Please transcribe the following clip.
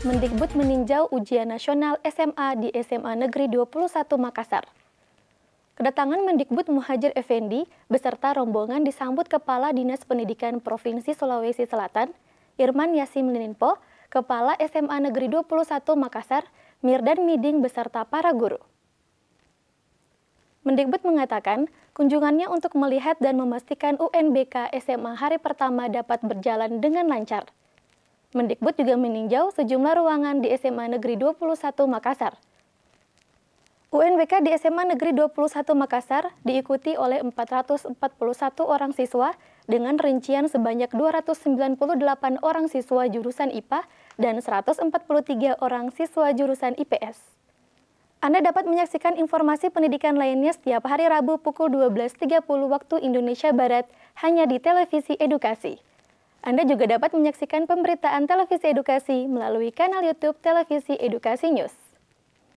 Mendikbud meninjau ujian nasional SMA di SMA Negeri 21 Makassar. Kedatangan Mendikbud Muhajir Effendi beserta rombongan disambut Kepala Dinas Pendidikan Provinsi Sulawesi Selatan, Irman Yasim Lininpo, Kepala SMA Negeri 21 Makassar, Mirdan Miding beserta para guru. Mendikbud mengatakan, kunjungannya untuk melihat dan memastikan UNBK SMA hari pertama dapat berjalan dengan lancar. Mendikbud juga meninjau sejumlah ruangan di SMA Negeri 21 Makassar. UNBK di SMA Negeri 21 Makassar diikuti oleh 441 orang siswa dengan rincian sebanyak 298 orang siswa jurusan IPA dan 143 orang siswa jurusan IPS. Anda dapat menyaksikan informasi pendidikan lainnya setiap hari Rabu pukul 12.30 waktu Indonesia Barat hanya di Televisi Edukasi. Anda juga dapat menyaksikan pemberitaan televisi edukasi melalui kanal YouTube Televisi Edukasi News.